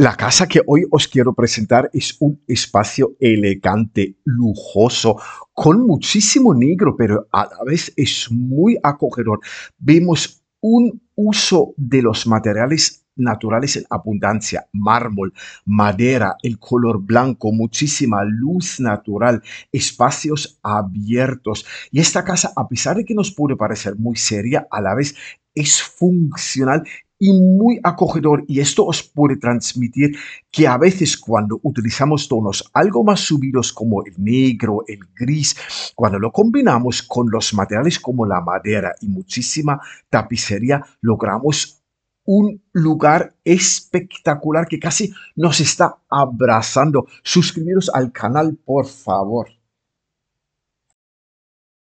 La casa que hoy os quiero presentar es un espacio elegante, lujoso, con muchísimo negro, pero a la vez es muy acogedor. Vemos un uso de los materiales naturales en abundancia, mármol, madera, el color blanco, muchísima luz natural, espacios abiertos. Y esta casa, a pesar de que nos puede parecer muy seria, a la vez es funcional y muy acogedor y esto os puede transmitir que a veces cuando utilizamos tonos algo más subidos como el negro, el gris, cuando lo combinamos con los materiales como la madera y muchísima tapicería, logramos un lugar espectacular que casi nos está abrazando. Suscribiros al canal, por favor.